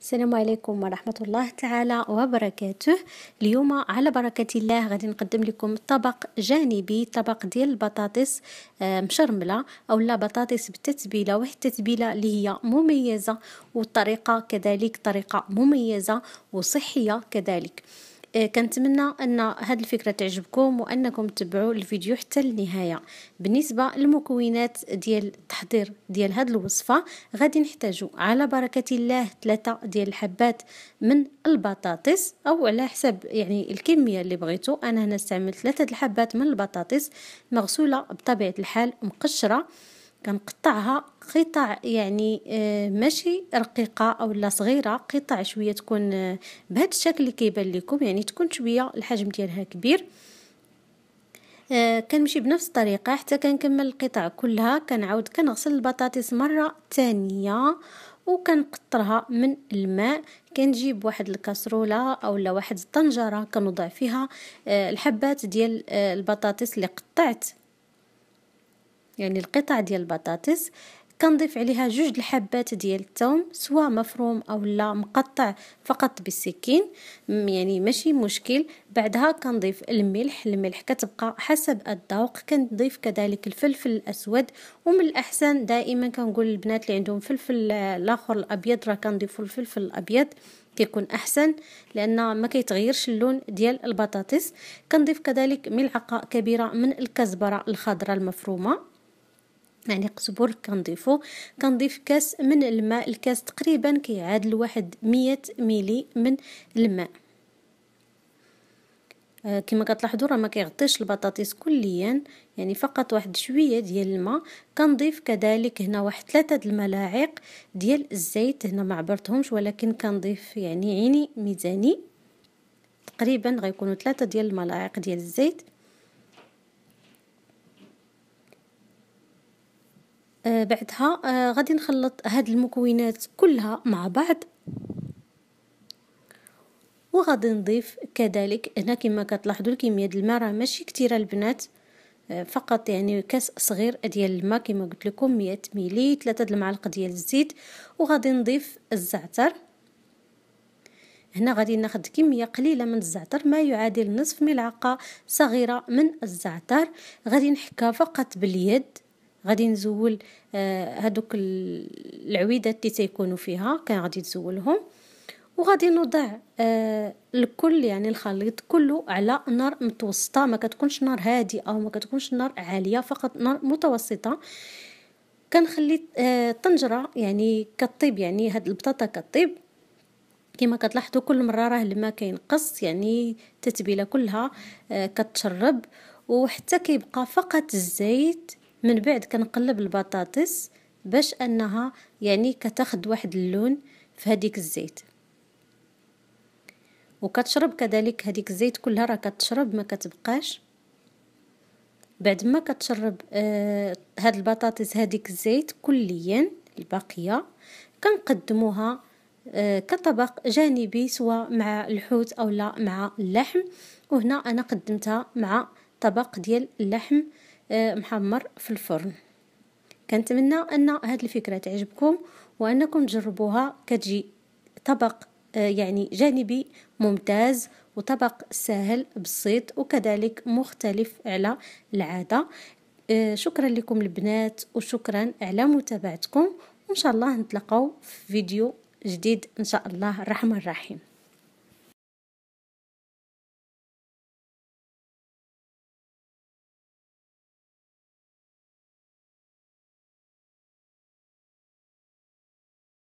السلام عليكم ورحمة الله تعالى وبركاته اليوم على بركة الله غادي نقدم لكم طبق جانبي طبق ديال البطاطس آه، مشرملة أو لا بطاطس بالتتبيلة واحد التتبيلة اللي هي مميزة والطريقة كذلك طريقة مميزة وصحية كذلك آه، كنتمنى ان هذه الفكره تعجبكم وانكم تتبعوا الفيديو حتى النهايه بالنسبه للمكونات ديال التحضير ديال هذه الوصفه غادي نحتاجوا على بركه الله ثلاثه ديال الحبات من البطاطس او على حسب يعني الكميه اللي بغيتو انا هنا استعملت ثلاثه الحبات من البطاطس مغسوله بطبيعه الحال مقشره كنقطعها قطع يعني آه، ماشي رقيقه او لا صغيره قطع شويه تكون آه، بهذا الشكل اللي كيبان لكم يعني تكون شويه الحجم ديالها كبير آه، كنمشي بنفس الطريقه حتى كنكمل القطع كلها كنعاود كنغسل البطاطس مره ثانيه وكنقطرها من الماء كنجيب واحد الكاسروله لا واحد الطنجره كنوضع فيها الحبات ديال البطاطس اللي قطعت يعني القطع ديال البطاطس كنضيف عليها جوج الحبات ديال الثوم سواء مفروم او لا مقطع فقط بالسكين يعني ماشي مشكل بعدها كنضيف الملح الملح كتبقى حسب الذوق كنضيف كذلك الفلفل الاسود ومن الاحسن دائما كنقول للبنات اللي عندهم فلفل الاخر الابيض راه كنضيفوا الفلفل الابيض كيكون احسن لان ما كيتغيرش اللون ديال البطاطس كنضيف كذلك ملعقه كبيره من الكزبره الخضراء المفرومه يعني قزبر كنضيفو كنضيف كاس من الماء الكاس تقريبا كيعادل واحد مية ميلي من الماء آه، كما كتلاحظوا راه ما كيغطيش البطاطس كليا يعني فقط واحد شويه ديال الماء كنضيف كذلك هنا واحد ثلاثه الملاعق ديال الزيت هنا ما عبرتهمش ولكن كنضيف يعني عيني ميزاني تقريبا غيكونوا ثلاثه ديال الملاعق ديال الزيت آه، بعدها آه، غادي نخلط هاد المكونات كلها مع بعض وغادي نضيف كذلك هنا كما كتلاحظوا الكميه ديال الماء راه ماشي كثيره البنات آه، فقط يعني كاس صغير ديال الماء كما قلت لكم 100 ملي 3 المعالق ديال الزيت وغادي نضيف الزعتر هنا غادي ناخذ كميه قليله من الزعتر ما يعادل نصف ملعقه صغيره من الزعتر غادي نحكها فقط باليد غادي نزول آه، هادوك العويدات اللي تيكونوا فيها كان غادي تزولهم وغادي نوضع آه، الكل يعني الخليط كله على نار متوسطه ما كتكونش نار هادئه وما كتكونش نار عاليه فقط نار متوسطه كنخلي الطنجره آه، يعني كطيب يعني هاد البطاطا كطيب كما كتلاحظوا كل مره راه الماء كينقص يعني التتبيله كلها كتشرب وحتى كيبقى فقط الزيت من بعد كنقلب البطاطس باش انها يعني كتاخد واحد اللون في هديك الزيت وكتشرب كذلك هديك الزيت كلها راه كتشرب ما كتبقاش بعد ما كتشرب آه هاد البطاطس هديك الزيت كليا الباقيه كنقدموها آه كطبق جانبي سواء مع الحوت او لا مع اللحم وهنا انا قدمتها مع طبق ديال اللحم آه آه، محمر في الفرن كنتمنى ان هذه الفكره تعجبكم وانكم تجربوها كتجي طبق آه، يعني جانبي ممتاز وطبق سهل بسيط وكذلك مختلف على العاده آه، شكرا لكم البنات وشكرا على متابعتكم وان شاء الله نتلقاو في فيديو جديد ان شاء الله الرحمن الرحيم